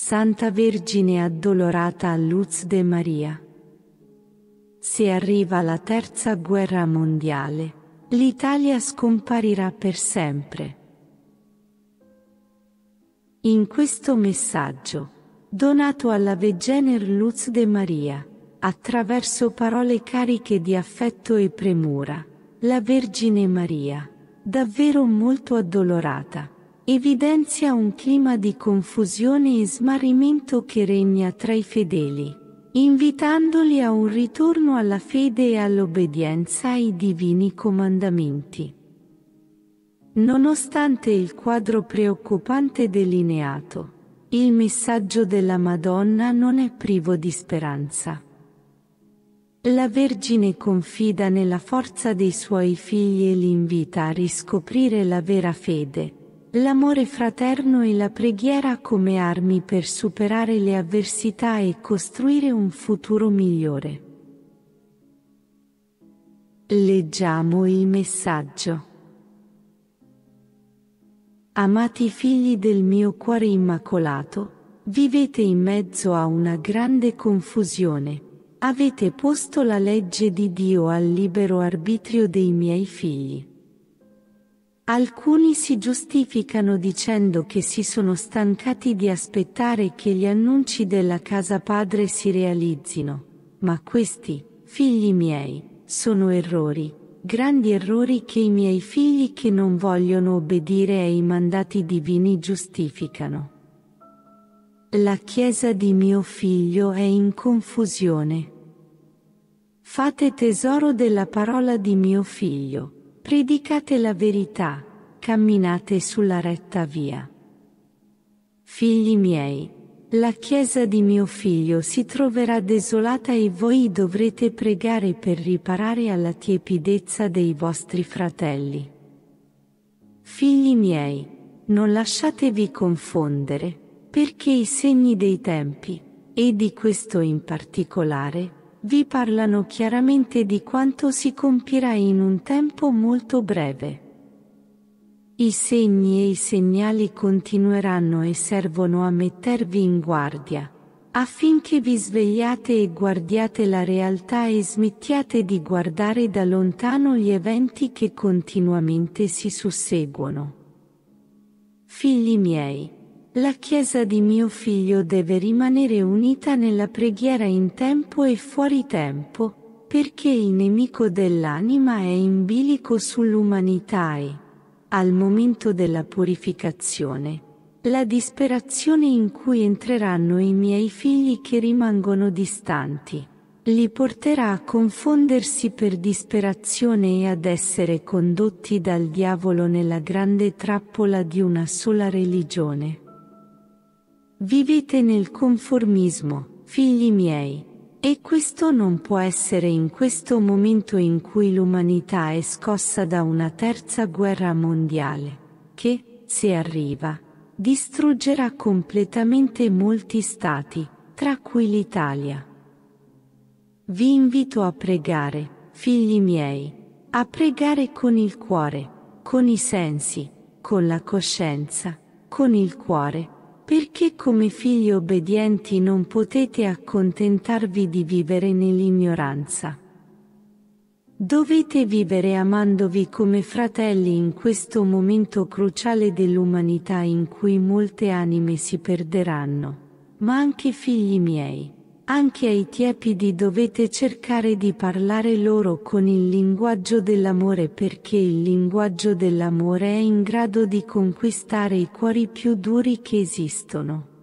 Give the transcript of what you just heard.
Santa Vergine addolorata a Luz de Maria. Se arriva la terza guerra mondiale, l'Italia scomparirà per sempre. In questo messaggio, donato alla Vegener Luz de Maria, attraverso parole cariche di affetto e premura, la Vergine Maria, davvero molto addolorata, evidenzia un clima di confusione e smarrimento che regna tra i fedeli, invitandoli a un ritorno alla fede e all'obbedienza ai divini comandamenti. Nonostante il quadro preoccupante delineato, il messaggio della Madonna non è privo di speranza. La Vergine confida nella forza dei suoi figli e li invita a riscoprire la vera fede, L'amore fraterno e la preghiera come armi per superare le avversità e costruire un futuro migliore. Leggiamo il messaggio. Amati figli del mio cuore immacolato, vivete in mezzo a una grande confusione. Avete posto la legge di Dio al libero arbitrio dei miei figli. Alcuni si giustificano dicendo che si sono stancati di aspettare che gli annunci della casa padre si realizzino, ma questi, figli miei, sono errori, grandi errori che i miei figli che non vogliono obbedire ai mandati divini giustificano. La Chiesa di mio figlio è in confusione. Fate tesoro della parola di mio figlio Predicate la verità, camminate sulla retta via. Figli miei, la chiesa di mio figlio si troverà desolata e voi dovrete pregare per riparare alla tiepidezza dei vostri fratelli. Figli miei, non lasciatevi confondere, perché i segni dei tempi, e di questo in particolare, vi parlano chiaramente di quanto si compirà in un tempo molto breve. I segni e i segnali continueranno e servono a mettervi in guardia, affinché vi svegliate e guardiate la realtà e smettiate di guardare da lontano gli eventi che continuamente si susseguono. Figli miei, la Chiesa di mio figlio deve rimanere unita nella preghiera in tempo e fuori tempo, perché il nemico dell'anima è in bilico sull'umanità e, al momento della purificazione, la disperazione in cui entreranno i miei figli che rimangono distanti, li porterà a confondersi per disperazione e ad essere condotti dal diavolo nella grande trappola di una sola religione. Vivete nel conformismo, figli miei. E questo non può essere in questo momento in cui l'umanità è scossa da una terza guerra mondiale, che, se arriva, distruggerà completamente molti stati, tra cui l'Italia. Vi invito a pregare, figli miei, a pregare con il cuore, con i sensi, con la coscienza, con il cuore, perché come figli obbedienti non potete accontentarvi di vivere nell'ignoranza. Dovete vivere amandovi come fratelli in questo momento cruciale dell'umanità in cui molte anime si perderanno, ma anche figli miei. Anche ai tiepidi dovete cercare di parlare loro con il linguaggio dell'amore perché il linguaggio dell'amore è in grado di conquistare i cuori più duri che esistono.